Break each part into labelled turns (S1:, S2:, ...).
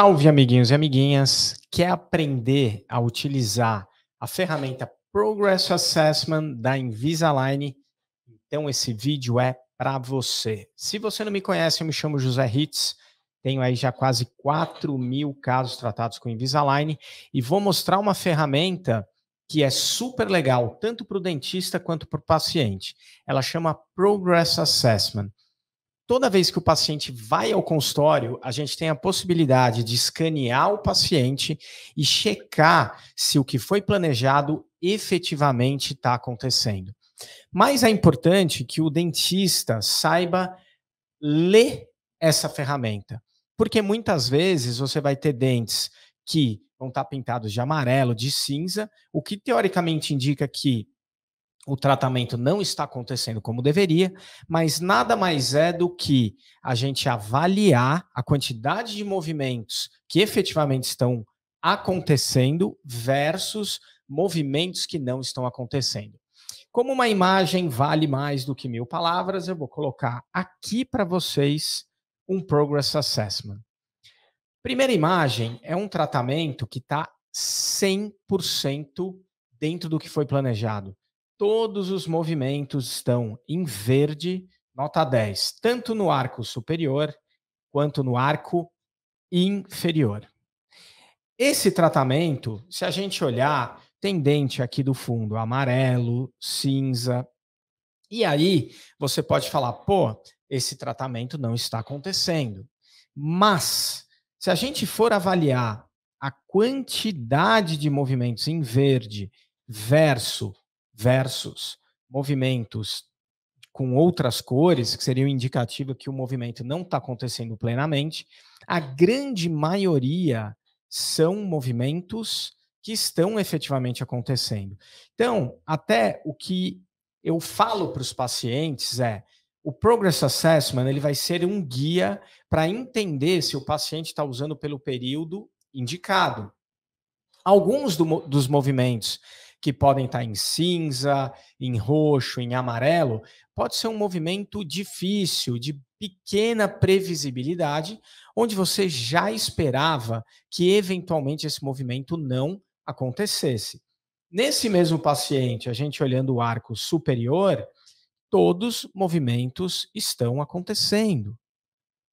S1: Salve, amiguinhos e amiguinhas! Quer aprender a utilizar a ferramenta Progress Assessment da Invisalign? Então, esse vídeo é para você. Se você não me conhece, eu me chamo José Ritz. tenho aí já quase 4 mil casos tratados com Invisalign e vou mostrar uma ferramenta que é super legal, tanto para o dentista quanto para o paciente. Ela chama Progress Assessment. Toda vez que o paciente vai ao consultório, a gente tem a possibilidade de escanear o paciente e checar se o que foi planejado efetivamente está acontecendo. Mas é importante que o dentista saiba ler essa ferramenta, porque muitas vezes você vai ter dentes que vão estar tá pintados de amarelo, de cinza, o que teoricamente indica que o tratamento não está acontecendo como deveria, mas nada mais é do que a gente avaliar a quantidade de movimentos que efetivamente estão acontecendo versus movimentos que não estão acontecendo. Como uma imagem vale mais do que mil palavras, eu vou colocar aqui para vocês um Progress Assessment. Primeira imagem é um tratamento que está 100% dentro do que foi planejado. Todos os movimentos estão em verde, nota 10, tanto no arco superior quanto no arco inferior. Esse tratamento, se a gente olhar, tem dente aqui do fundo, amarelo, cinza. E aí você pode falar, pô, esse tratamento não está acontecendo. Mas se a gente for avaliar a quantidade de movimentos em verde versus versus movimentos com outras cores, que seria um indicativo que o movimento não está acontecendo plenamente, a grande maioria são movimentos que estão efetivamente acontecendo. Então, até o que eu falo para os pacientes é o Progress Assessment ele vai ser um guia para entender se o paciente está usando pelo período indicado. Alguns do, dos movimentos que podem estar em cinza, em roxo, em amarelo, pode ser um movimento difícil, de pequena previsibilidade, onde você já esperava que eventualmente esse movimento não acontecesse. Nesse mesmo paciente, a gente olhando o arco superior, todos movimentos estão acontecendo.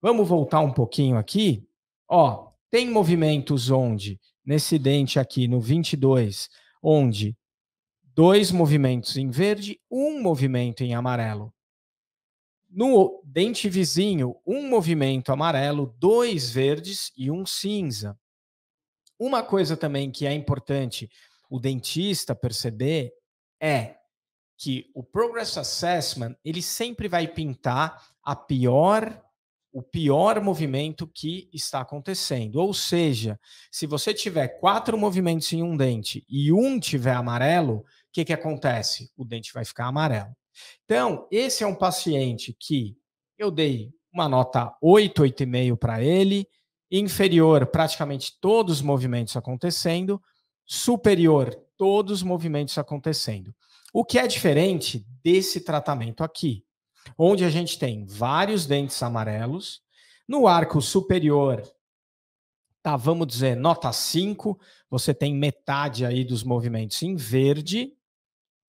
S1: Vamos voltar um pouquinho aqui. Ó, tem movimentos onde nesse dente aqui no 22 onde dois movimentos em verde, um movimento em amarelo. No dente vizinho, um movimento amarelo, dois verdes e um cinza. Uma coisa também que é importante o dentista perceber é que o Progress Assessment ele sempre vai pintar a pior o pior movimento que está acontecendo. Ou seja, se você tiver quatro movimentos em um dente e um tiver amarelo, o que, que acontece? O dente vai ficar amarelo. Então, esse é um paciente que eu dei uma nota 8, 8,5 para ele, inferior, praticamente todos os movimentos acontecendo, superior, todos os movimentos acontecendo. O que é diferente desse tratamento aqui? onde a gente tem vários dentes amarelos. No arco superior, tá, vamos dizer, nota 5, você tem metade aí dos movimentos em verde.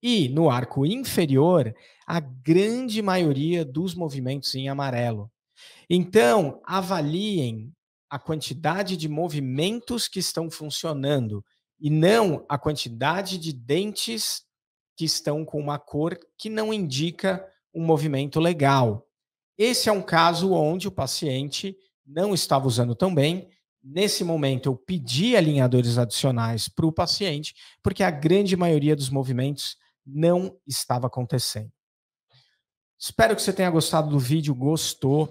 S1: E no arco inferior, a grande maioria dos movimentos em amarelo. Então, avaliem a quantidade de movimentos que estão funcionando e não a quantidade de dentes que estão com uma cor que não indica um movimento legal. Esse é um caso onde o paciente não estava usando tão bem. Nesse momento, eu pedi alinhadores adicionais para o paciente, porque a grande maioria dos movimentos não estava acontecendo. Espero que você tenha gostado do vídeo. Gostou?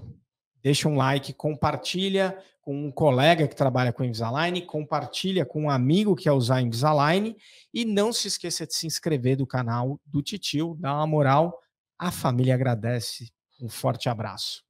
S1: Deixa um like, compartilha com um colega que trabalha com Invisalign, compartilha com um amigo que quer usar Invisalign e não se esqueça de se inscrever do canal do Titio, dá uma moral a família agradece. Um forte abraço.